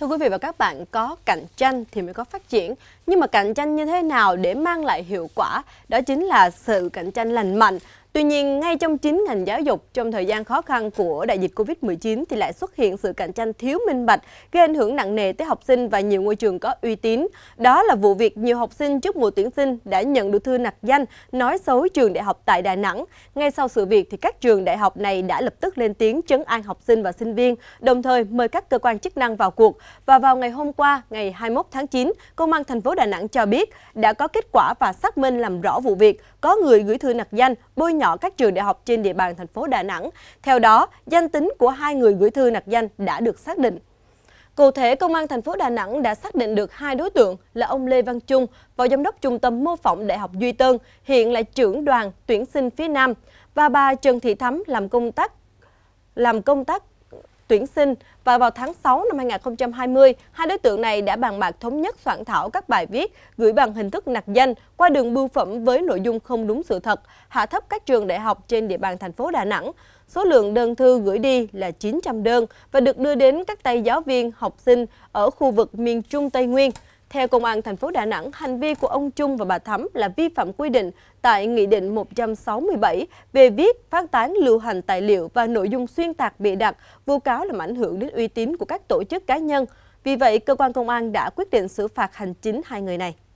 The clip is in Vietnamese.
Thưa quý vị và các bạn, có cạnh tranh thì mới có phát triển. Nhưng mà cạnh tranh như thế nào để mang lại hiệu quả? Đó chính là sự cạnh tranh lành mạnh Tuy nhiên, ngay trong chính ngành giáo dục, trong thời gian khó khăn của đại dịch Covid-19 thì lại xuất hiện sự cạnh tranh thiếu minh bạch, gây ảnh hưởng nặng nề tới học sinh và nhiều ngôi trường có uy tín. Đó là vụ việc nhiều học sinh trước mùa tuyển sinh đã nhận được thư nặc danh nói xấu trường đại học tại Đà Nẵng. Ngay sau sự việc thì các trường đại học này đã lập tức lên tiếng chấn an học sinh và sinh viên, đồng thời mời các cơ quan chức năng vào cuộc. Và vào ngày hôm qua, ngày 21 tháng 9, Công an thành phố Đà Nẵng cho biết đã có kết quả và xác minh làm rõ vụ việc có người gửi thư nặc danh bôi nhỏ các trường đại học trên địa bàn thành phố Đà Nẵng. Theo đó, danh tính của hai người gửi thư nặc danh đã được xác định. Cụ thể, Công an thành phố Đà Nẵng đã xác định được hai đối tượng là ông Lê Văn Trung, Phó Giám đốc Trung tâm Mô phỏng Đại học Duy Tân, hiện là trưởng đoàn tuyển sinh phía Nam, và bà Trần Thị Thắm làm công tác làm công tác tuyển sinh và vào tháng 6 năm 2020, hai đối tượng này đã bàn bạc thống nhất soạn thảo các bài viết gửi bằng hình thức nặc danh qua đường bưu phẩm với nội dung không đúng sự thật, hạ thấp các trường đại học trên địa bàn thành phố Đà Nẵng. Số lượng đơn thư gửi đi là 900 đơn và được đưa đến các tay giáo viên, học sinh ở khu vực miền Trung Tây Nguyên. Theo Công an thành phố Đà Nẵng, hành vi của ông Trung và bà Thắm là vi phạm quy định tại Nghị định 167 về viết, phát tán, lưu hành tài liệu và nội dung xuyên tạc bị đặt, vu cáo làm ảnh hưởng đến uy tín của các tổ chức cá nhân. Vì vậy, cơ quan công an đã quyết định xử phạt hành chính hai người này.